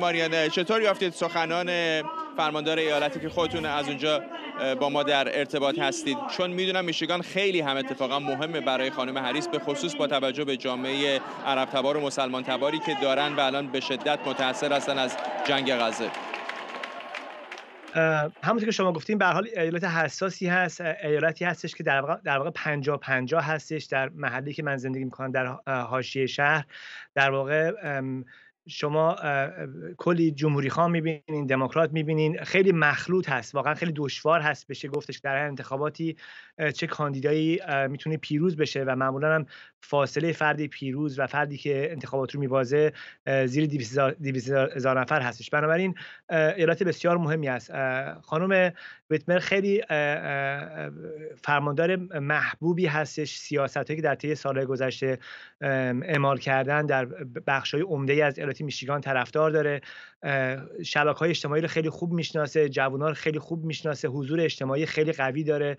ماریانه چطور یافتید سخنان فرماندار ایالتی که خودتون از اونجا با ما در ارتباط هستید چون میدونم میشیگان خیلی هم اتفاقا مهمه برای خانم هریس به خصوص با توجه به جامعه عرب تبار و مسلمان تباری که دارن و الان به شدت متاثر هستن از جنگ غزه همونطور که شما گفتیم به حال ایالت حساسی هست ایالتی هستش که در واقع در واقع هستش در محلی که من زندگی میکنم در حاشیه شهر در واقع شما کلی جمهوری خان میبینین دموکرات میبینین خیلی مخلوط هست واقعا خیلی دشوار هست بشه گفتش در هر انتخاباتی چه کاندیدایی میتونه پیروز بشه و معمولا هم فاصله فردی پیروز و فردی که انتخابات رو میبازه زیر 200 هزار نفر هستش بنابراین ایلات بسیار مهمی است خانم ویتمر خیلی فرماندار محبوبی هستش سیاست هایی که در طی سالهای گذشته اعمال کردن در بخش های عمده از میشیگان طرفدار داره شبکه های اجتماعی رو خیلی خوب میشناسه ها رو خیلی خوب میشناسه حضور اجتماعی خیلی قوی داره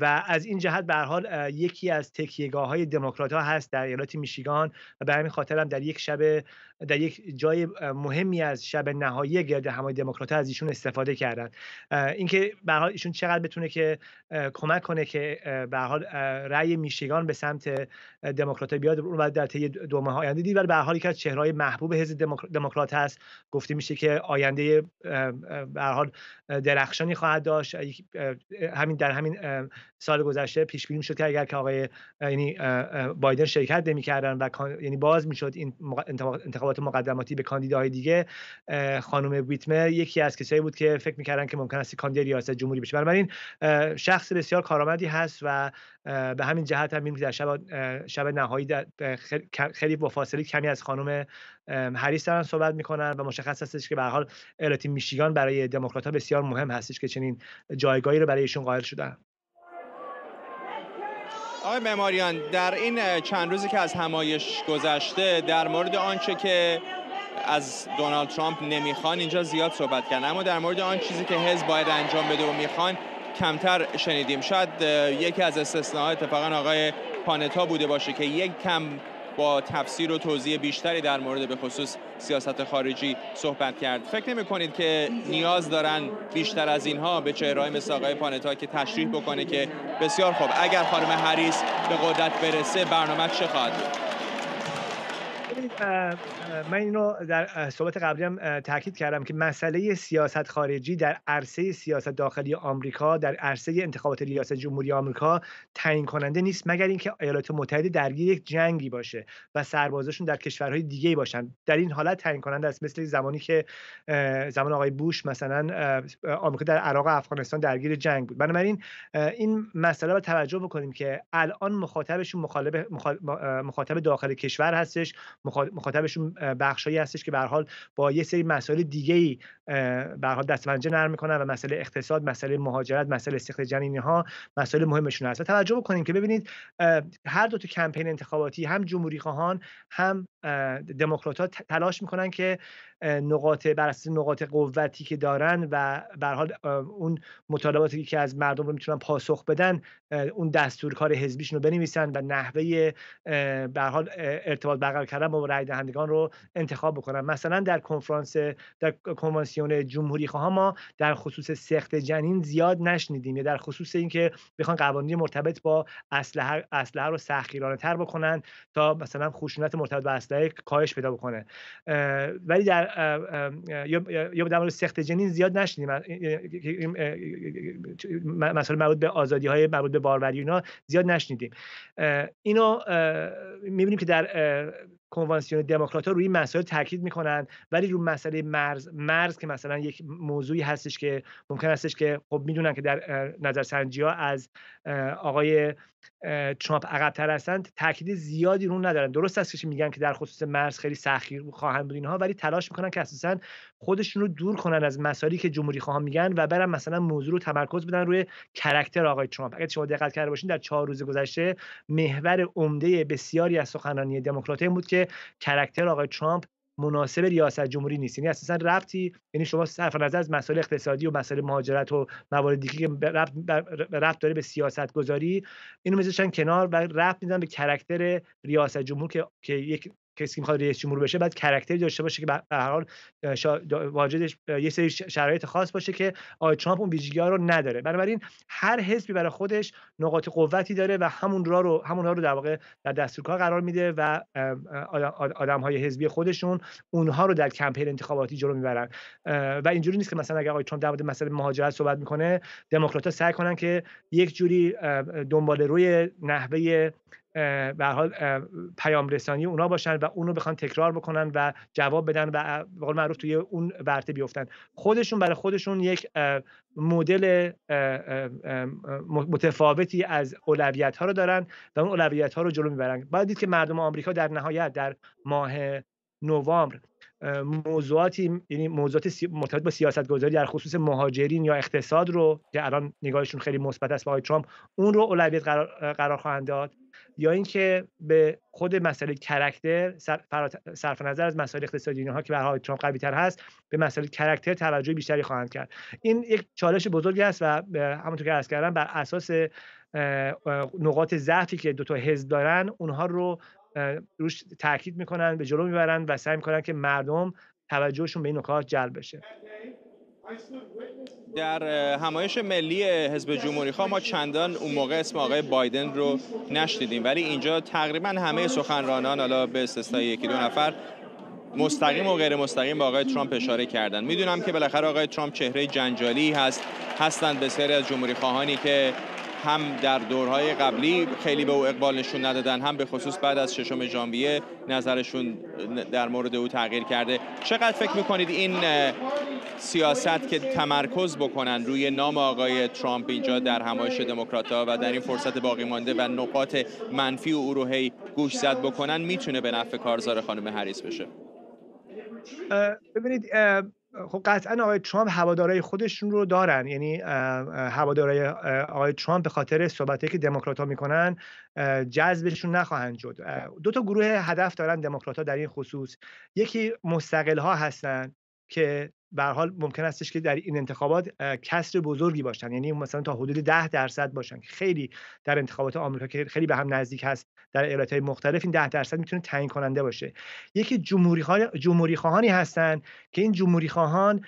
و از این جهت به حال یکی از تکیهگاه های دموکرات ها هست در ایالت میشیگان و به همین خاطر هم در یک شب در یک جای مهمی از شب نهایی گرد همای دموکرات از ایشون استفاده کردن اینکه به حال ایشون چقدر بتونه که کمک کنه که به حال رأی میشیگان به سمت دموکرات بیاد اون بعد در طی دو ماه آینده دید ولی به حال از چهرههای محبوب حزب دموکرات هست گفته میشه که آینده به حال درخشانی خواهد داشت همین در همین سال گذشته پیش بینی شد که اگر که آقای یعنی بایدن شرکت کردن و یعنی باز میشد این انتخابات مقدماتی به کاندیداهای دیگه خانم ویتمر یکی از کسایی بود که فکر میکردن که ممکن است کاندید ریاست جمهوری بشه بنابراین شخص بسیار کارآمدی هست و به همین جهت هم که در شب, شب نهایی در خیلی با فاصله کمی از خانم هریس دارن صحبت میکنن و مشخص هستش که به حال ایالت میشیگان برای دموکرات ها بسیار مهم هستش که چنین جایگاهی رو برای ایشون قائل شدن آقای مماریان در این چند روزی که از همایش گذشته در مورد آنچه که از دونالد ترامپ نمیخوان اینجا زیاد صحبت کردن اما در مورد آن چیزی که حزب باید انجام بده و میخوان کمتر شنیدیم شاید یکی از استثناها اتفاقا آقای پانتا بوده باشه که یک کم با تفسیر و توضیح بیشتری در مورد به خصوص سیاست خارجی صحبت کرد فکر نمی کنید که نیاز دارن بیشتر از اینها به چهرهای مثل آقای پانتا که تشریح بکنه که بسیار خوب اگر خانم هریس به قدرت برسه برنامه چه خواهد بود ببینید من اینو در صحبت قبلی هم تاکید کردم که مسئله سیاست خارجی در عرصه سیاست داخلی آمریکا در عرصه انتخابات ریاست جمهوری آمریکا تعیین کننده نیست مگر اینکه ایالات متحده درگیر یک جنگی باشه و سربازشون در کشورهای دیگه باشن در این حالت تعیین کننده است مثل زمانی که زمان آقای بوش مثلا آمریکا در عراق و افغانستان درگیر جنگ بود بنابراین این مسئله رو توجه بکنیم که الان مخاطبشون مخاطب داخل کشور هستش مخاطبشون بخشایی هستش که به حال با یه سری مسائل دیگه ای به حال دستمنجه نرم میکنن و مسئله اقتصاد مسئله مهاجرت مسئله سخت جنینی ها مسئله مهمشون هست و توجه بکنیم که ببینید هر دو تا کمپین انتخاباتی هم جمهوری خواهان هم دموکرات ها تلاش میکنن که نقاط بر اساس نقاط قوتی که دارن و به حال اون مطالباتی که از مردم رو میتونن پاسخ بدن اون کار حزبیشون رو بنویسن و نحوه به حال ارتباط برقرار کردن با و رای دهندگان رو انتخاب بکنن مثلا در کنفرانس در کنوانسیون جمهوری خواه ما در خصوص سخت جنین زیاد نشنیدیم یا در خصوص اینکه بخوان قوانین مرتبط با اسلحه اسلحه رو سختگیرانه تر بکنن تا مثلا خشونت مرتبط با اسلحه کاهش پیدا بکنه ولی در یا در مورد سخت جنین زیاد نشنیدیم مسئله مربوط به آزادی های مربوط به باروری اینا زیاد نشنیدیم اینو میبینیم که در کنوانسیون دموکرات ها روی مسائل تاکید میکنن ولی روی مسئله مرز مرز که مثلا یک موضوعی هستش که ممکن هستش که خب میدونن که در سنجی ها از آقای ترامپ عقبتر هستند تاکید زیادی رو ندارن درست است که میگن که در خصوص مرز خیلی سخیر خواهند بود اینها ولی تلاش میکنن که اساسا خودشون رو دور کنن از مسائلی که جمهوری خواهان میگن و برن مثلا موضوع رو تمرکز بدن روی کرکتر آقای ترامپ اگر شما دقت کرده باشین در چهار روز گذشته محور عمده بسیاری از سخنرانی دموکرات بود که کرکتر آقای ترامپ مناسب ریاست جمهوری نیست یعنی اساسا ربطی یعنی شما صرف نظر از مسائل اقتصادی و مسائل مهاجرت و موارد دیگه که ربط, داره به سیاست گذاری اینو میذارن کنار و ربط میدن به کرکتر ریاست جمهور که, که یک کسی که میخواد رئیس جمهور بشه بعد کرکتری داشته باشه که به هر حال واجدش یه سری شرایط خاص باشه که آقای ترامپ اون ویژگی‌ها رو نداره بنابراین هر حزبی برای خودش نقاط قوتی داره و همون را رو همونها رو در واقع در دستور کار قرار میده و آدم های حزبی خودشون اونها رو در کمپین انتخاباتی جلو میبرن و اینجوری نیست که مثلا اگر آقای ترامپ در مورد مسئله مهاجرت صحبت میکنه دموکرات‌ها سعی کنن که یک جوری دنبال روی نحوه به حال پیام رسانی اونا باشن و اونو بخوان تکرار بکنن و جواب بدن و به قول معروف توی اون ورته بیفتن خودشون برای خودشون یک مدل متفاوتی از اولویت ها رو دارن و اون اولویت ها رو جلو میبرن باید دید که مردم آمریکا در نهایت در ماه نوامبر موضوعاتی یعنی موضوعات مرتبط با سیاست گذاری در خصوص مهاجرین یا اقتصاد رو که الان نگاهشون خیلی مثبت است به آقای ترامپ اون رو اولویت قرار, قرار خواهند داد یا اینکه به خود مسئله کرکتر صرف نظر از مسائل اقتصادی اینها که برای ترامپ قوی تر هست به مسئله کرکتر توجه بیشتری خواهند کرد این یک چالش بزرگی است و همونطور که عرض کردم بر اساس نقاط ضعفی که دو تا حزب دارن اونها رو روش تاکید میکنن به جلو میبرن و سعی میکنن که مردم توجهشون به این نکات جلب بشه در همایش ملی حزب جمهوری خواه ما چندان اون موقع اسم آقای بایدن رو نشدیدیم ولی اینجا تقریبا همه سخنرانان حالا به استثنای یکی دو نفر مستقیم و غیر مستقیم به آقای ترامپ اشاره کردن میدونم که بالاخره آقای ترامپ چهره جنجالی هست هستند بسیاری از جمهوری خواهانی که هم در دورهای قبلی خیلی به او اقبال نشون ندادن هم به خصوص بعد از ششم ژانویه نظرشون در مورد او تغییر کرده چقدر فکر میکنید این سیاست که تمرکز بکنن روی نام آقای ترامپ اینجا در همایش ها و در این فرصت باقی مانده و نقاط منفی او رو هی گوش زد بکنن میتونه به نفع کارزار خانم هریس بشه ببینید خب قطعا آقای ترامپ هوادارای خودشون رو دارن یعنی هوادارای آقای ترامپ به خاطر صحبتی که دموکرات ها میکنن جذبشون نخواهند شد دو تا گروه هدف دارن دموکرات ها در این خصوص یکی مستقل ها هستن که به حال ممکن استش که در این انتخابات کسر بزرگی باشن یعنی مثلا تا حدود ده درصد باشن که خیلی در انتخابات آمریکا که خیلی به هم نزدیک هست در ایالت های مختلف این ده درصد میتونه تعیین کننده باشه یکی جمهوری هستند هستن که این جمهوری خواهان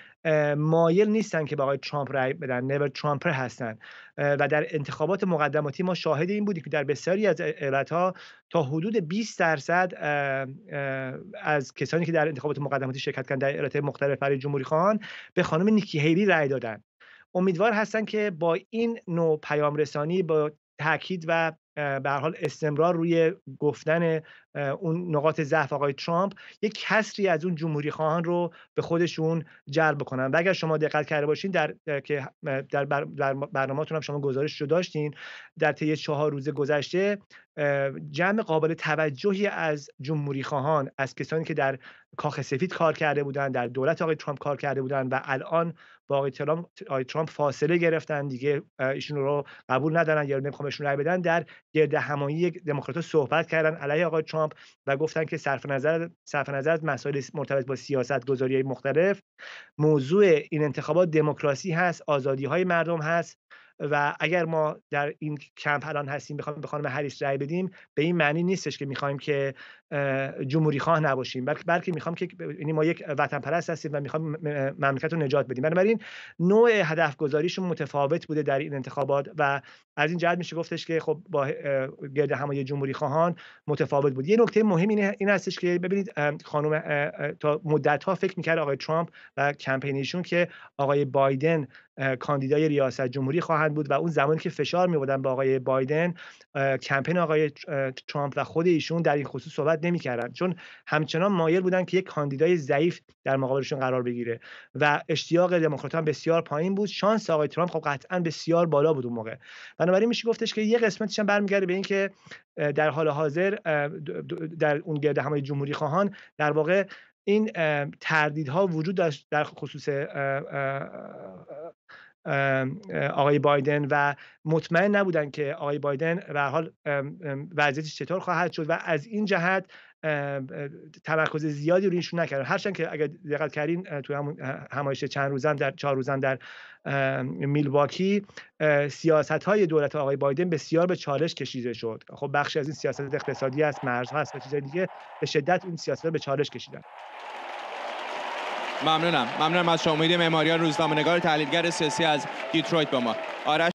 مایل نیستن که به آقای ترامپ رأی بدن نور ترامپر هستن و در انتخابات مقدماتی ما شاهد این بودیم که در بسیاری از ایالت‌ها تا حدود 20 درصد از کسانی که در انتخابات مقدماتی شرکت کردن در ایالت مختلف برای جمهوری خان به خانم نیکی هیلی رأی دادن امیدوار هستن که با این نوع پیام رسانی با تاکید و به حال استمرار روی گفتن اون نقاط ضعف آقای ترامپ یک کسری از اون جمهوری خواهان رو به خودشون جلب کنن و اگر شما دقت کرده باشین در که در, در برنامه‌تون هم شما گزارش رو داشتین در طی چهار روز گذشته جمع قابل توجهی از جمهوری خواهان از کسانی که در کاخ سفید کار کرده بودن در دولت آقای ترامپ کار کرده بودن و الان با آقای ترامپ, ترامپ فاصله گرفتن دیگه ایشون رو قبول ندارن یا نمیخوام بهشون رای بدن در گرد یک دموکرات صحبت کردن علیه آقای ترامپ و گفتن که صرف نظر صرف نظر از مسائل مرتبط با سیاست گذاری مختلف موضوع این انتخابات دموکراسی هست آزادی های مردم هست و اگر ما در این کمپ الان هستیم بخوام به خانم هریس رأی بدیم به این معنی نیستش که میخوایم که جمهوری خواه نباشیم بلکه بلکه میخوام که یعنی ما یک وطن پرست هستیم و میخوام مملکت رو نجات بدیم بنابراین نوع هدف گذاریشون متفاوت بوده در این انتخابات و از این جهت میشه گفتش که خب با گرد همای جمهوری خواهان متفاوت بود یه نکته مهم این هستش که ببینید خانم تا مدت ها فکر میکرد آقای ترامپ و کمپینیشون که آقای بایدن کاندیدای ریاست جمهوری خواهند بود و اون زمانی که فشار می به آقای بایدن کمپین آقای ترامپ و خود ایشون در این خصوص صحبت کردن چون همچنان مایل بودن که یک کاندیدای ضعیف در مقابلشون قرار بگیره و اشتیاق دموکراتان بسیار پایین بود شانس آقای ترامپ خب قطعا بسیار بالا بود اون موقع بنابراین میشه گفتش که یه قسمتش هم برمیگرده به اینکه در حال حاضر در اون گرد همای جمهوری خواهان در واقع این تردیدها وجود داشت در خصوص آقای بایدن و مطمئن نبودن که آقای بایدن به حال وضعیتش چطور خواهد شد و از این جهت تمرکز زیادی روی اینشون نکردن هرچند که اگر دقت کردین تو همون همایش چند روزن در چهار روزن در میلواکی سیاست های دولت آقای بایدن بسیار به چالش کشیده شد خب بخشی از این سیاست اقتصادی است مرز هست و چیزهای دیگه به شدت این سیاست به چالش کشیدن ممنونم ممنونم از شما امید معماریان روزنامه‌نگار تحلیلگر سیاسی از دیترویت با ما آرش